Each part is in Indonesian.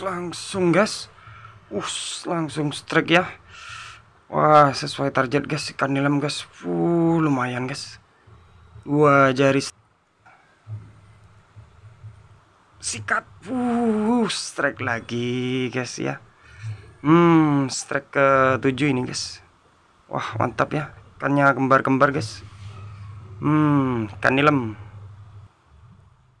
langsung gas, Us langsung strike ya. Wah, sesuai target gas ikan gas, guys. Uh, lumayan gas, Wah, jari sikat. Uh, strike lagi guys ya. Hmm, strike ke tujuh ini guys. Wah, mantap ya. Ikannya kembar-kembar guys. Hmm, ikan nilam.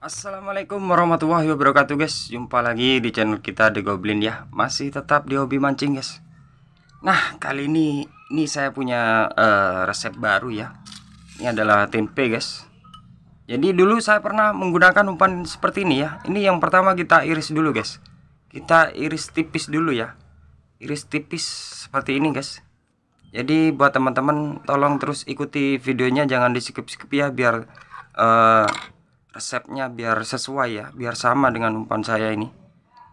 Assalamualaikum warahmatullahi wabarakatuh guys Jumpa lagi di channel kita The Goblin ya Masih tetap di hobi mancing guys Nah kali ini Ini saya punya uh, resep baru ya Ini adalah tempe guys Jadi dulu saya pernah menggunakan umpan seperti ini ya Ini yang pertama kita iris dulu guys Kita iris tipis dulu ya Iris tipis seperti ini guys Jadi buat teman-teman Tolong terus ikuti videonya Jangan di skip-skip ya Biar uh, resepnya biar sesuai ya biar sama dengan umpan saya ini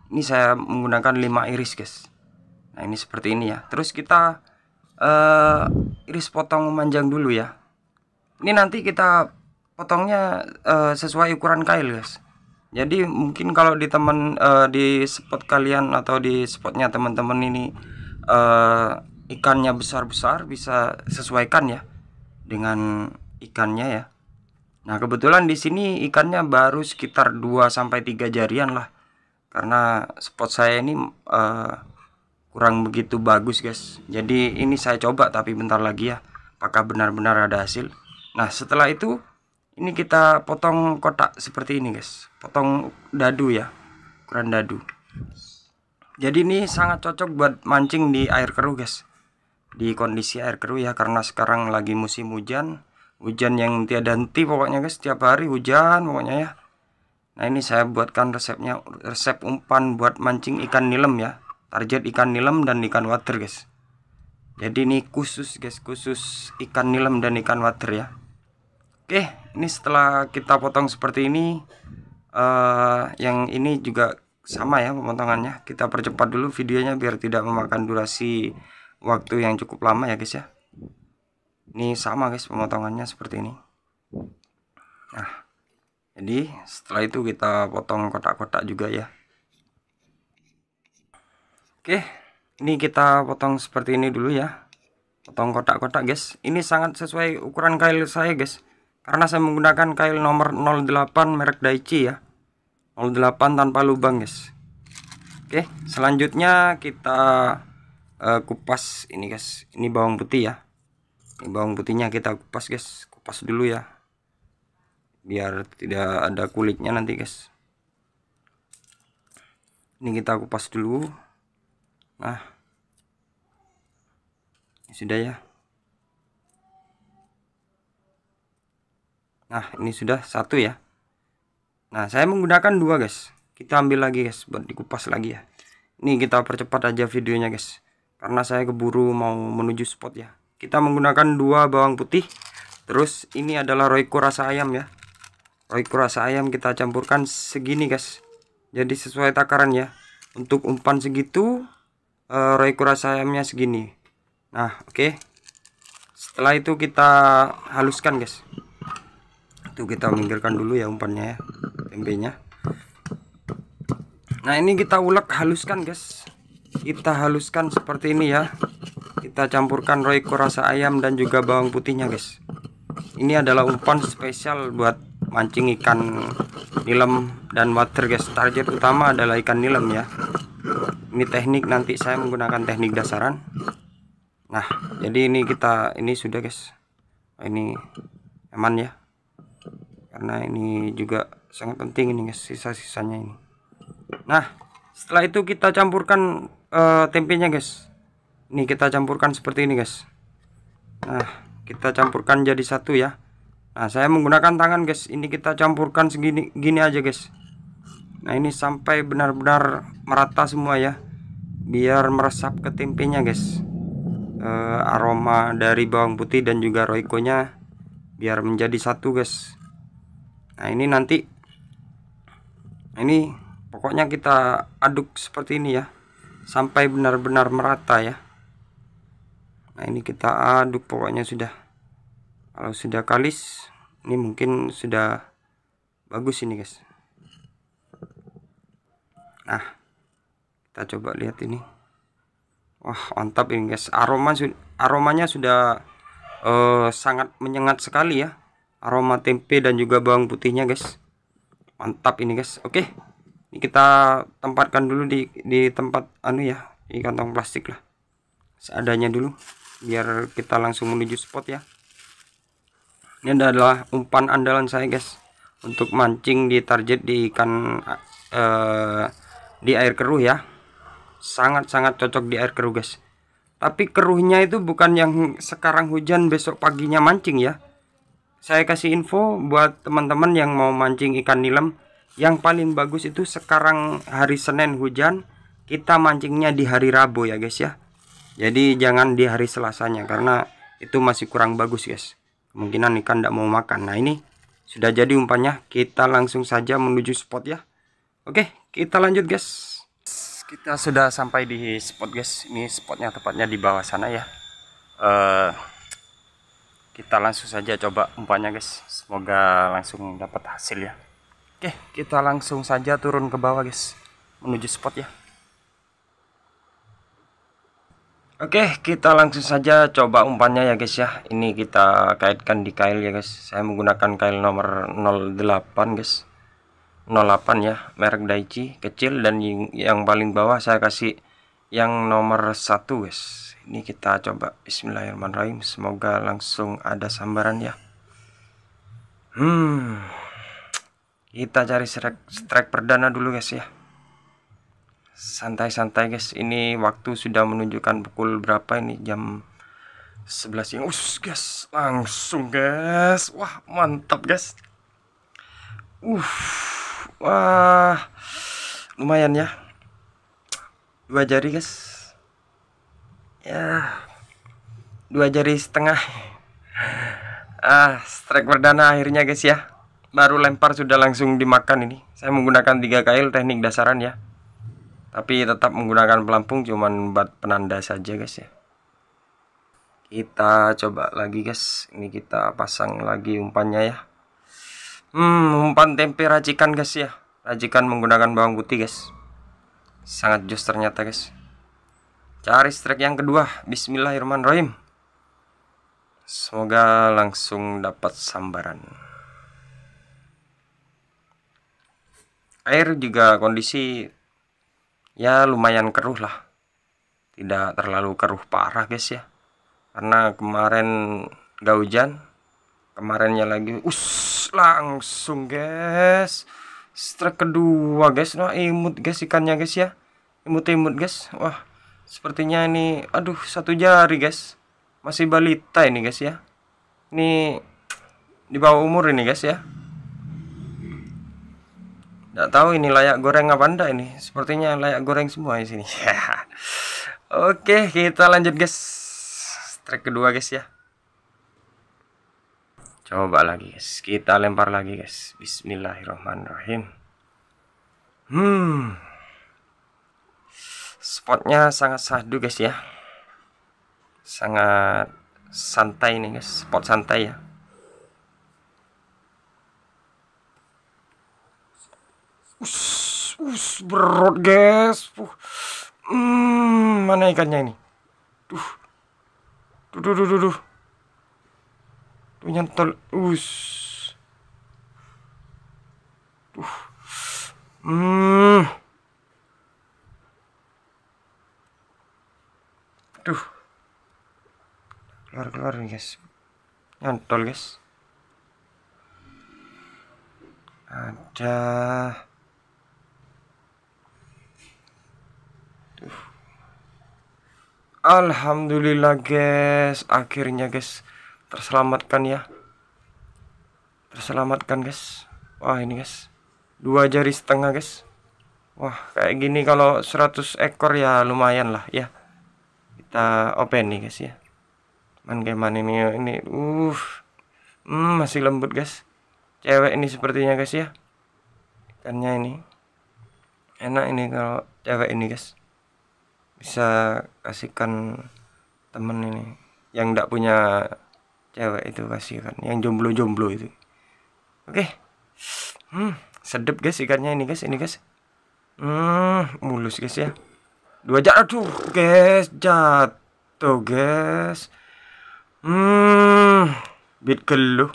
ini saya menggunakan lima iris guys nah ini seperti ini ya terus kita uh, iris potong memanjang dulu ya ini nanti kita potongnya uh, sesuai ukuran kail guys jadi mungkin kalau di teman uh, di spot kalian atau di spotnya teman-teman ini uh, ikannya besar-besar bisa sesuaikan ya dengan ikannya ya Nah, kebetulan di sini ikannya baru sekitar 2 sampai 3 jarian lah. Karena spot saya ini uh, kurang begitu bagus, guys. Jadi ini saya coba tapi bentar lagi ya, apakah benar-benar ada hasil. Nah, setelah itu ini kita potong kotak seperti ini, guys. Potong dadu ya. Ukuran dadu. Jadi ini sangat cocok buat mancing di air keruh, guys. Di kondisi air keruh ya karena sekarang lagi musim hujan hujan yang tiada henti pokoknya guys setiap hari hujan pokoknya ya nah ini saya buatkan resepnya resep umpan buat mancing ikan nilem ya target ikan nilem dan ikan water guys jadi ini khusus guys khusus ikan nilem dan ikan water ya oke ini setelah kita potong seperti ini uh, yang ini juga sama ya pemotongannya kita percepat dulu videonya biar tidak memakan durasi waktu yang cukup lama ya guys ya ini sama guys pemotongannya seperti ini nah jadi setelah itu kita potong kotak-kotak juga ya oke ini kita potong seperti ini dulu ya potong kotak-kotak guys ini sangat sesuai ukuran kail saya guys karena saya menggunakan kail nomor 08 merek Daichi ya 08 tanpa lubang guys oke selanjutnya kita uh, kupas ini guys ini bawang putih ya bawang putihnya kita kupas guys kupas dulu ya biar tidak ada kulitnya nanti guys ini kita kupas dulu nah ini sudah ya nah ini sudah satu ya nah saya menggunakan dua guys kita ambil lagi guys buat dikupas lagi ya ini kita percepat aja videonya guys karena saya keburu mau menuju spot ya kita menggunakan dua bawang putih terus ini adalah royco rasa ayam ya royco rasa ayam kita campurkan segini guys jadi sesuai takaran ya untuk umpan segitu uh, eh, royco rasa ayamnya segini nah oke okay. setelah itu kita haluskan guys itu kita minggirkan dulu ya umpannya ya tempenya nah ini kita ulek haluskan guys kita haluskan seperti ini ya kita campurkan royco rasa ayam dan juga bawang putihnya guys ini adalah umpan spesial buat mancing ikan nilem dan water guys target utama adalah ikan nilem ya ini teknik nanti saya menggunakan teknik dasaran nah jadi ini kita ini sudah guys ini aman ya karena ini juga sangat penting ini guys sisa-sisanya ini nah setelah itu kita campurkan uh, tempenya guys nih kita campurkan seperti ini guys nah kita campurkan jadi satu ya nah saya menggunakan tangan guys ini kita campurkan segini gini aja guys nah ini sampai benar-benar merata semua ya biar meresap ke tempenya guys e, aroma dari bawang putih dan juga roikonya biar menjadi satu guys nah ini nanti ini pokoknya kita aduk seperti ini ya sampai benar-benar merata ya nah ini kita aduk pokoknya sudah kalau sudah kalis ini mungkin sudah bagus ini guys nah kita coba lihat ini wah mantap ini guys aroma aromanya sudah uh, sangat menyengat sekali ya aroma tempe dan juga bawang putihnya guys mantap ini guys oke ini kita tempatkan dulu di di tempat anu ya di kantong plastik lah seadanya dulu biar kita langsung menuju spot ya ini adalah umpan andalan saya guys untuk mancing di target di ikan eh, di air keruh ya sangat-sangat cocok di air keruh guys tapi keruhnya itu bukan yang sekarang hujan besok paginya mancing ya saya kasih info buat teman-teman yang mau mancing ikan nilam yang paling bagus itu sekarang hari Senin hujan kita mancingnya di hari Rabu ya guys ya jadi jangan di hari selasanya karena itu masih kurang bagus guys kemungkinan ikan tidak mau makan nah ini sudah jadi umpannya kita langsung saja menuju spot ya oke kita lanjut guys kita sudah sampai di spot guys ini spotnya tepatnya di bawah sana ya uh, kita langsung saja coba umpannya guys semoga langsung dapat hasil ya oke kita langsung saja turun ke bawah guys menuju spot ya Oke kita langsung saja coba umpannya ya guys ya ini kita kaitkan di kail ya guys saya menggunakan kail nomor 08 guys 08 ya merek Daichi kecil dan yang paling bawah saya kasih yang nomor 1 guys ini kita coba bismillahirrahmanirrahim semoga langsung ada sambaran ya hmm kita cari strike, strike perdana dulu guys ya santai-santai guys ini waktu sudah menunjukkan pukul berapa ini jam 11 siang us guys langsung guys wah mantap guys uh wah lumayan ya dua jari guys ya dua jari setengah ah strike perdana akhirnya guys ya baru lempar sudah langsung dimakan ini saya menggunakan 3 kail teknik dasaran ya tapi tetap menggunakan pelampung cuman buat penanda saja guys ya kita coba lagi guys ini kita pasang lagi umpannya ya hmm umpan tempe racikan guys ya racikan menggunakan bawang putih guys sangat jos ternyata guys cari strike yang kedua bismillahirrahmanirrahim semoga langsung dapat sambaran air juga kondisi ya lumayan keruh lah tidak terlalu keruh parah guys ya karena kemarin gak hujan kemarinnya lagi us langsung guys strike kedua guys nah imut guys ikannya guys ya imut-imut guys wah sepertinya ini aduh satu jari guys masih balita ini guys ya ini di bawah umur ini guys ya nggak tahu ini layak goreng apa anda ini. Sepertinya layak goreng semua di sini. Oke, kita lanjut guys. trek kedua guys ya. Coba lagi guys. Kita lempar lagi guys. Bismillahirrahmanirrahim. Hmm. Spotnya sangat sahdu guys ya. Sangat santai nih guys. Spot santai ya. Us, us, berot guys. Uh. Hmm, mana ikannya ini? tuh, tuh tuh tuh tuh, Tuh nyantol. Us. tuh, Hmm. tuh, Keluar-keluar nih, guys. Nyantol, guys. Ada Alhamdulillah guys Akhirnya guys Terselamatkan ya Terselamatkan guys Wah ini guys Dua jari setengah guys Wah kayak gini kalau 100 ekor ya lumayan lah ya Kita open nih guys ya Man gimana ini ini uh, hmm, Masih lembut guys Cewek ini sepertinya guys ya Ikannya ini Enak ini kalau cewek ini guys bisa kasihkan temen ini yang tidak punya cewek itu kasihkan yang jomblo-jomblo itu oke okay. hmm sedep guys ikannya ini guys ini guys hmm mulus guys ya dua jatuh guys jatuh guys hmm bit keluh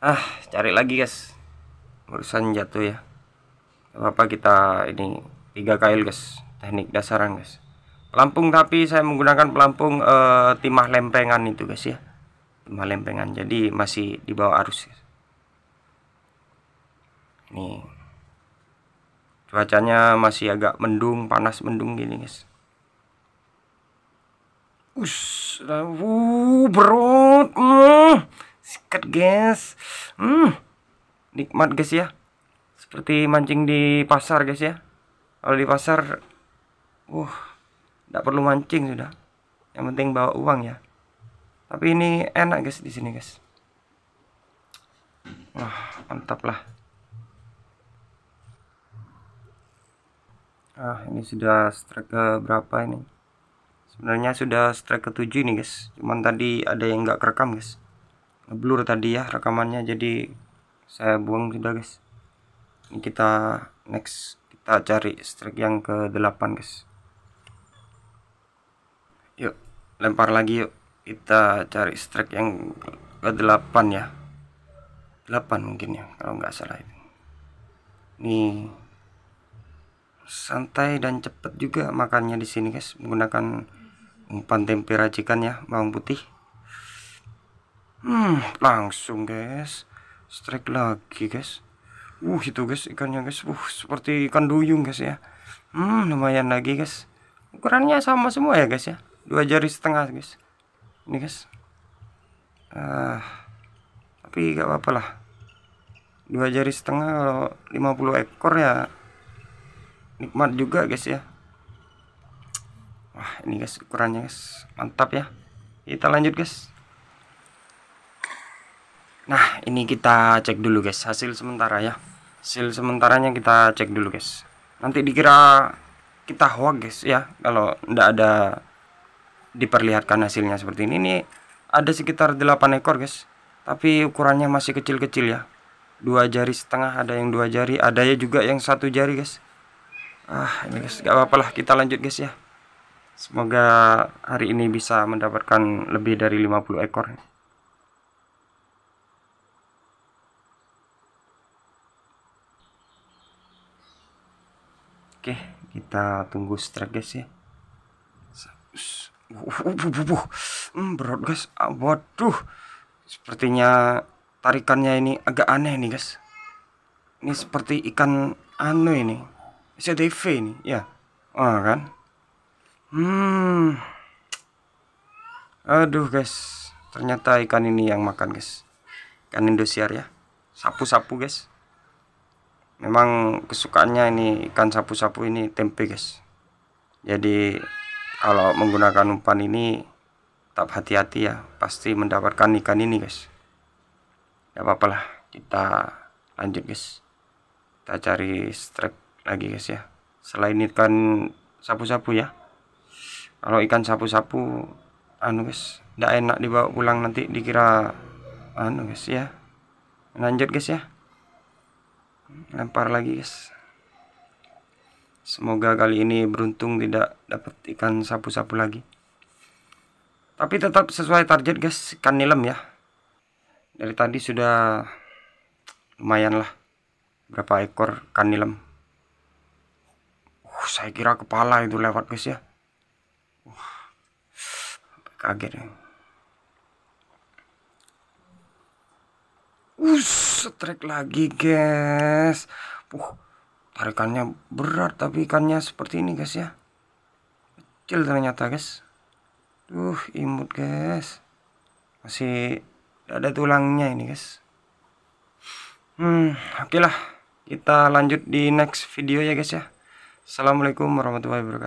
ah cari lagi guys urusan jatuh ya apa apa kita ini tiga kail guys teknik dasaran guys pelampung tapi saya menggunakan pelampung uh, timah lempengan itu guys ya timah lempengan jadi masih di bawah arus guys. ini cuacanya masih agak mendung panas mendung gini guys us uh, bro uh, sikat guys hmm, nikmat guys ya seperti mancing di pasar guys ya kalau di pasar uh tidak perlu mancing sudah yang penting bawa uang ya tapi ini enak guys di sini guys wah mantap lah ah ini sudah strike ke berapa ini sebenarnya sudah strike ke 7 nih guys cuman tadi ada yang nggak kerekam guys ngeblur tadi ya rekamannya jadi saya buang sudah guys ini kita next kita cari strike yang ke-8 guys yuk lempar lagi yuk kita cari strike yang ke-8 ya 8 mungkin ya kalau nggak salah ini. nih santai dan cepet juga makannya di sini guys menggunakan umpan tempe racikan ya bawang putih hmm langsung guys strike lagi guys uh itu guys ikannya guys uh seperti ikan duyung guys ya hmm lumayan lagi guys ukurannya sama semua ya guys ya dua jari setengah guys ini guys uh, tapi gak apa-apa lah dua jari setengah kalau 50 ekor ya nikmat juga guys ya wah ini guys ukurannya guys mantap ya kita lanjut guys nah ini kita cek dulu guys hasil sementara ya hasil sementaranya kita cek dulu guys nanti dikira kita hoax guys ya kalau ndak ada diperlihatkan hasilnya seperti ini ini ada sekitar 8 ekor guys tapi ukurannya masih kecil-kecil ya dua jari setengah ada yang dua jari ada ya juga yang satu jari guys ah ini guys gak apa-apa lah kita lanjut guys ya semoga hari ini bisa mendapatkan lebih dari 50 ekor Oke, kita tunggu strike guys ya. Hmm, berat guys. Ah, waduh. Sepertinya tarikannya ini agak aneh nih guys. Ini seperti ikan anu ini. CDV ini, ya. Oh, kan. Hmm. Aduh guys. Ternyata ikan ini yang makan guys. Ikan Indosiar ya. Sapu-sapu guys memang kesukaannya ini ikan sapu-sapu ini tempe guys jadi kalau menggunakan umpan ini tetap hati-hati ya pasti mendapatkan ikan ini guys ya apa-apalah kita lanjut guys kita cari strike lagi guys ya selain ikan sapu-sapu ya kalau ikan sapu-sapu anu guys tidak enak dibawa pulang nanti dikira anu guys ya lanjut guys ya lempar lagi guys semoga kali ini beruntung tidak dapat ikan sapu-sapu lagi tapi tetap sesuai target guys ikan nilam ya dari tadi sudah lumayan lah berapa ekor ikan nilam uh, saya kira kepala itu lewat guys ya uh, kaget ya setrek lagi guys uh tarikannya berat tapi ikannya seperti ini guys ya kecil ternyata guys uh imut guys masih ada tulangnya ini guys hmm oke okay lah kita lanjut di next video ya guys ya assalamualaikum warahmatullahi wabarakatuh